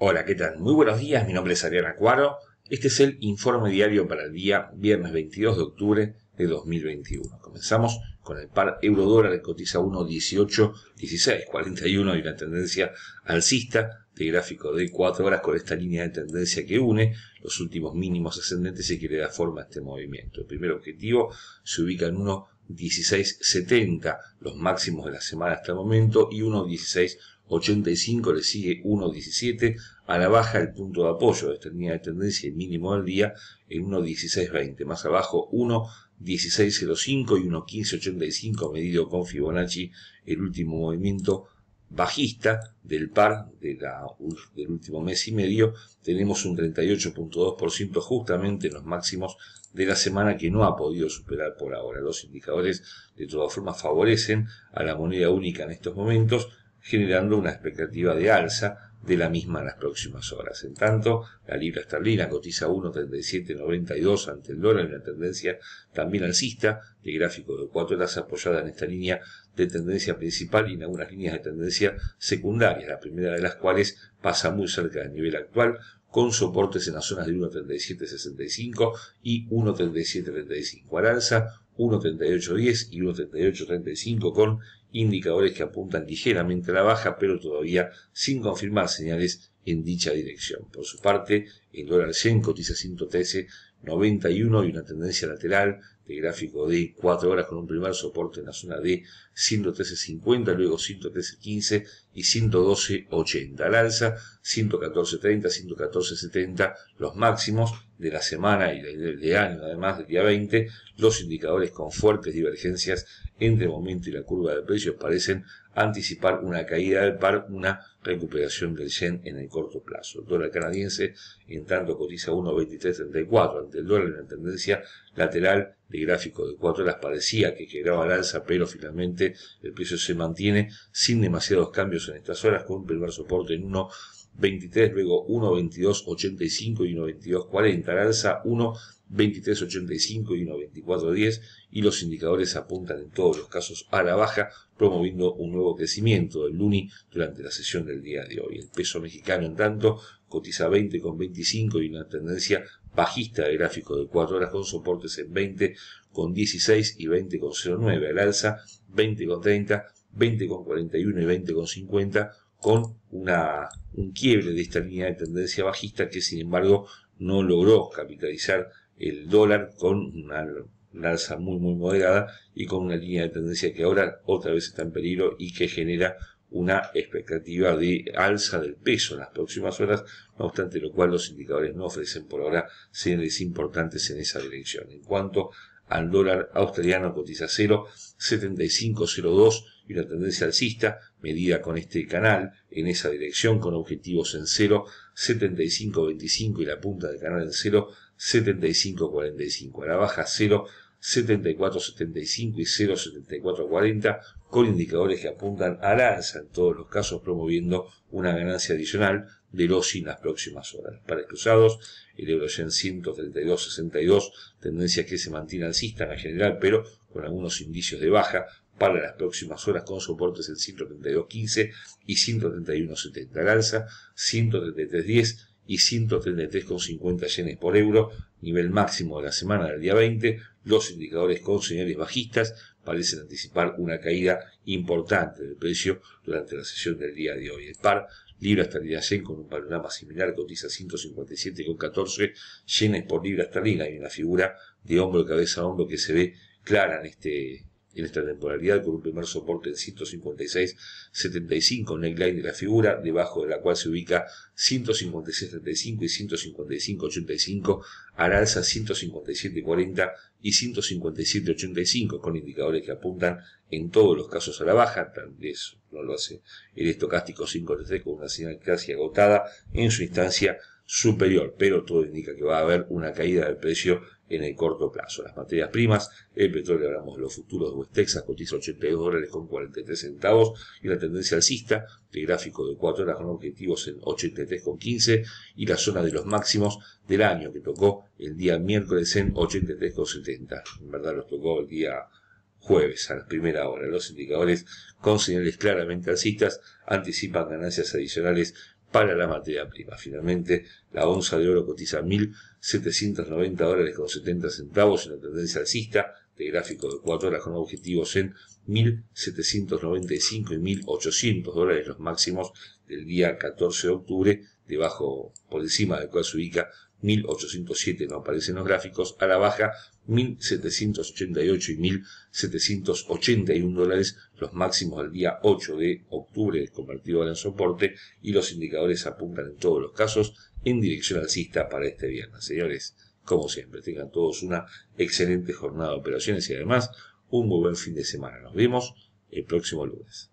Hola, ¿qué tal? Muy buenos días, mi nombre es Adrián Cuaro. Este es el informe diario para el día viernes 22 de octubre de 2021. Comenzamos con el par euro-dólar que cotiza 1.1816, 41 y una tendencia alcista de gráfico de 4 horas con esta línea de tendencia que une los últimos mínimos ascendentes y que le da forma a este movimiento. El primer objetivo se ubica en 1.1670, los máximos de la semana hasta el momento, y 1.16 85 le sigue 1.17, a la baja el punto de apoyo de esta línea de tendencia, el mínimo del día, en 1.1620, más abajo 1.1605 y 1.1585 medido con Fibonacci, el último movimiento bajista del par del último mes y medio, tenemos un 38.2% justamente en los máximos de la semana que no ha podido superar por ahora. Los indicadores de todas formas favorecen a la moneda única en estos momentos, generando una expectativa de alza de la misma en las próximas horas. En tanto, la libra esterlina cotiza 1.3792 ante el dólar en una tendencia también alcista, de gráfico de cuatro horas apoyada en esta línea de tendencia principal y en algunas líneas de tendencia secundaria, la primera de las cuales pasa muy cerca del nivel actual, con soportes en las zonas de 1.3765 y 1.3735 al alza, 1.38.10 y 1.38.35 con indicadores que apuntan ligeramente a la baja, pero todavía sin confirmar señales en dicha dirección. Por su parte, el dólar 100 cotiza 113 91 y una tendencia lateral de gráfico de 4 horas con un primer soporte en la zona de 113.50, luego 113.15 y 112.80. Al alza 114.30, 114.70, los máximos de la semana y de año, además del día 20, los indicadores con fuertes divergencias entre el momento y la curva de precios parecen anticipar una caída del par, una recuperación del yen en el corto plazo. El dólar canadiense, en tanto, cotiza 1.2334. Ante el dólar en la tendencia lateral de gráfico de 4 horas parecía que quedaba al alza, pero finalmente el precio se mantiene sin demasiados cambios en estas horas, con un primer soporte en 1.23, luego 1.2285 y 1.2240. Al alza 1 2385 y 1,2410, y los indicadores apuntan en todos los casos a la baja, promoviendo un nuevo crecimiento del Luni durante la sesión del día de hoy. El peso mexicano, en tanto, cotiza 20.25 y una tendencia bajista de gráfico de 4 horas con soportes en 20.16 y 20.09 al alza, 20.30, 20.41 y 20.50 con una, un quiebre de esta línea de tendencia bajista que sin embargo no logró capitalizar el dólar con una alza muy muy moderada y con una línea de tendencia que ahora otra vez está en peligro y que genera una expectativa de alza del peso en las próximas horas, no obstante lo cual los indicadores no ofrecen por ahora señales importantes en esa dirección. En cuanto al dólar australiano cotiza cero y una tendencia alcista medida con este canal en esa dirección con objetivos en cero y la punta del canal en cero 75.45. A la baja 0.74.75 y 0.74.40 con indicadores que apuntan al alza en todos los casos promoviendo una ganancia adicional de los en las próximas horas. Para cruzados, el Eurogen 132.62, tendencia que se mantiene alcista en general, pero con algunos indicios de baja para las próximas horas con soportes en 132.15 y 131.70. Al alza, 133.10, y 133,50 yenes por euro, nivel máximo de la semana del día 20, los indicadores con señales bajistas parecen anticipar una caída importante del precio durante la sesión del día de hoy. El par libra esterlina yen con un panorama similar cotiza 157,14 yenes por libra esterlina y una figura de hombro cabeza a hombro que se ve clara en este en esta temporalidad con un primer soporte en 156.75 neckline de la figura, debajo de la cual se ubica 156.35 y 155.85, al alza 157.40 y 157.85 con indicadores que apuntan en todos los casos a la baja, tal vez no lo hace el estocástico 5.3 con una señal casi agotada en su instancia superior, pero todo indica que va a haber una caída del precio en el corto plazo. Las materias primas, el petróleo, hablamos de los futuros de West Texas, cotiza 82 dólares con 43 centavos y la tendencia alcista de gráfico de 4 horas con objetivos en 83,15 y la zona de los máximos del año que tocó el día miércoles en 83,70. En verdad los tocó el día jueves a la primera hora. Los indicadores con señales claramente alcistas anticipan ganancias adicionales para la materia prima. Finalmente, la onza de oro cotiza 1.790 dólares con 70 centavos, en la tendencia alcista de gráfico de 4 horas con objetivos en 1.795 y 1.800 dólares los máximos del día 14 de octubre, debajo, por encima del cual se ubica 1807 no aparecen los gráficos, a la baja 1788 y 1781 dólares, los máximos del día 8 de octubre convertido en soporte y los indicadores apuntan en todos los casos en dirección alcista para este viernes. Señores, como siempre, tengan todos una excelente jornada de operaciones y además un muy buen fin de semana. Nos vemos el próximo lunes.